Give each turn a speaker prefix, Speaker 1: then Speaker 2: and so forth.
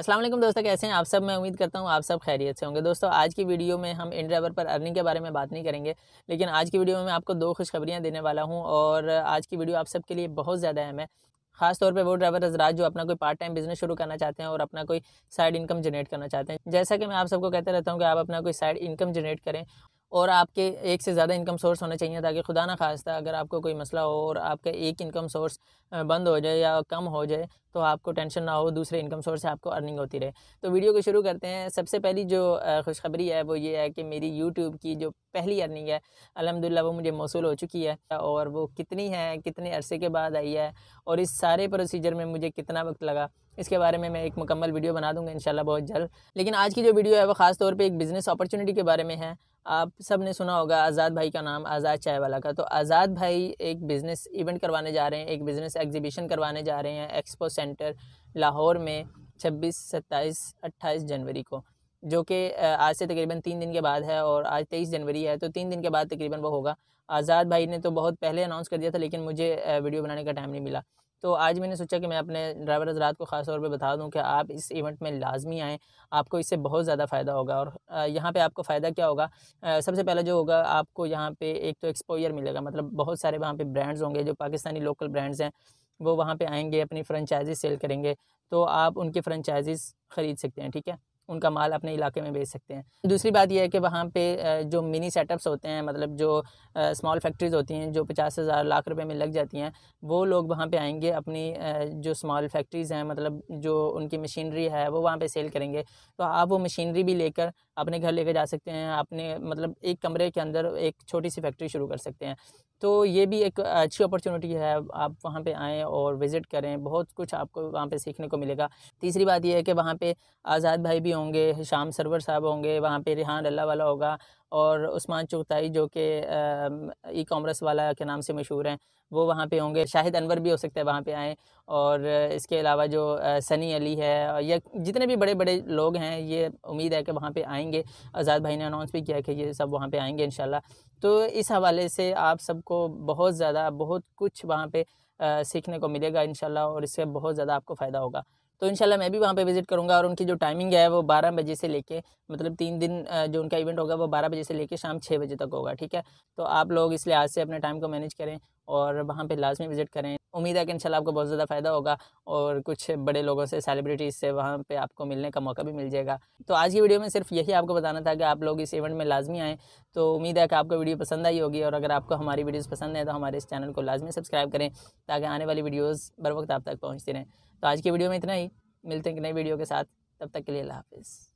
Speaker 1: असलम दोस्तों कैसे हैं आप सब मैं उम्मीद करता हूँ आप सब खैरियत से होंगे दोस्तों आज की वीडियो में हम इन ड्राइवर पर अर्निंग के बारे में बात नहीं करेंगे लेकिन आज की वीडियो में आपको दो खुशखबरियाँ देने वाला हूँ और आज की वीडियो आप सबके लिए बहुत ज़्यादा अहम है खास तौर पे वो ड्राइवर हजरात जो अपना कोई पार्ट टाइम बिजनेस शुरू करना चाहते हैं और अपना कोई साइड इनकम जनरेट करना चाहते हैं जैसा कि मैं आप सबको कहते रहता हूँ कि आप अपना कोई साइड इनकम जनरेट करें और आपके एक से ज़्यादा इनकम सोर्स होने चाहिए ताकि खुदा ना खास्ता अगर आपको कोई मसला हो और आपका एक इनकम सोर्स बंद हो जाए या कम हो जाए तो आपको टेंशन ना हो दूसरे इनकम सोर्स से आपको अर्निंग होती रहे तो वीडियो को शुरू करते हैं सबसे पहली जो खुशखबरी है वो ये है कि मेरी यूट्यूब की जो पहली अर्निंग है अलहमदिल्ला वो मुझे मौसू हो चुकी है और वो कितनी है कितने अरसे के बाद आई है और इस सारे प्रोसीजर में मुझे कितना वक्त लगा इसके बारे में मैं एक मुकम्मल वीडियो बना दूंगा इन बहुत जल्द लेकिन आज की जो वीडियो है वो ख़ास तौर पे एक बिज़नेस अपॉर्चुनिटी के बारे में है आप सब ने सुना होगा आज़ाद भाई का नाम आज़ाद चाय वाला का तो आज़ाद भाई एक बिज़नेस इवेंट करवाने जा रहे हैं एक बिज़नेस एग्जीबिशन करवाने जा रहे हैं एक्सपो सेंटर लाहौर में 26, 27, 28 जनवरी को जो कि आज से तकरीबन तीन दिन के बाद है और आज तेईस जनवरी है तो तीन दिन के बाद तकरीबन वो होगा आज़ाद भाई ने तो बहुत पहले अनाउंस कर दिया था लेकिन मुझे वीडियो बनाने का टाइम नहीं मिला तो आज मैंने सोचा कि मैं अपने ड्राइवर हजरात को ख़ास तौर पे बता दूं कि आप इस इवेंट में लाजमी आएँ आपको इससे बहुत ज़्यादा फ़ायदा होगा और यहाँ पे आपको फ़ायदा क्या होगा सबसे पहला जो होगा आपको यहाँ पे एक तो एक्सपोयर मिलेगा मतलब बहुत सारे वहाँ पे ब्रांड्स होंगे जो पाकिस्तानी लोकल ब्रांड्स हैं वो वहाँ पर आएँगे अपनी फ्रेंचाइजी सेल करेंगे तो आप उनकी फ्रेंचाइजीज़ ख़रीद सकते हैं ठीक है उनका माल अपने इलाके में बेच सकते हैं दूसरी बात यह है कि वहाँ पे जो मिनी सेटअप्स होते हैं मतलब जो स्मॉल फैक्ट्रीज़ होती हैं जो पचास हज़ार लाख रुपए में लग जाती हैं वो लोग वहाँ पे आएंगे अपनी जो स्मॉल फैक्ट्रीज़ हैं मतलब जो उनकी मशीनरी है वो वहाँ पर सेल करेंगे तो आप वो मशीनरी भी लेकर अपने घर लेकर जा सकते हैं अपने मतलब एक कमरे के अंदर एक छोटी सी फैक्ट्री शुरू कर सकते हैं तो ये भी एक अच्छी अपॉर्चुनिटी है आप वहाँ पे आएँ और विज़िट करें बहुत कुछ आपको वहाँ पे सीखने को मिलेगा तीसरी बात यह है कि वहाँ पे आज़ाद भाई भी होंगे शाम सरवर साहब होंगे वहाँ पे रिहान अल्लाह वाला होगा और उस्मान चौथाई जो कि ई कॉमर्स वाला के नाम से मशहूर हैं वो वहाँ पे होंगे शाहिद अनवर भी हो सकता है वहाँ पे आएँ और इसके अलावा जो सनी अली है और या जितने भी बड़े बड़े लोग हैं ये उम्मीद है कि वहाँ पे आएंगे आज़ाद भाई ने अनाउंस भी किया कि ये सब वहाँ पे आएंगे इन तो इस हवाले से आप सबको बहुत ज़्यादा बहुत कुछ वहाँ पर सीखने को मिलेगा इन और इससे बहुत ज़्यादा आपको फ़ायदा होगा तो इनशाला मैं भी वहाँ पे विज़िट करूँगा और उनकी जो टाइमिंग है वो बारह बजे से लेके मतलब तीन दिन जो उनका इवेंट होगा वो बारह बजे से लेके शाम छः बजे तक होगा ठीक है तो आप लोग इस लिहाज से अपने टाइम को मैनेज करें और वहाँ पर लाजमी विज़िट करें उम्मीद है कि इंशाल्लाह आपको बहुत ज़्यादा फ़ायदा होगा और कुछ बड़े लोगों से सेलिब्रिटीज़ से वहाँ पे आपको मिलने का मौका भी मिल जाएगा तो आज की वीडियो में सिर्फ यही आपको बताना था कि आप लोग इस इवेंट में लाजमी आएँ तो उम्मीद है कि आपको वीडियो पसंद आई होगी और अगर आपको हमारी वीडियोज़ पसंद है तो हमारे इस चैनल को लाजमी सब्सक्राइब करें ताकि आने वाली वीडियोज़ बर वक्त आप तक पहुँचती रहें तो आज की वीडियो में इतना ही मिलते हैं कि नई वीडियो के साथ तब तक के लिए अल्लाह हाफिज़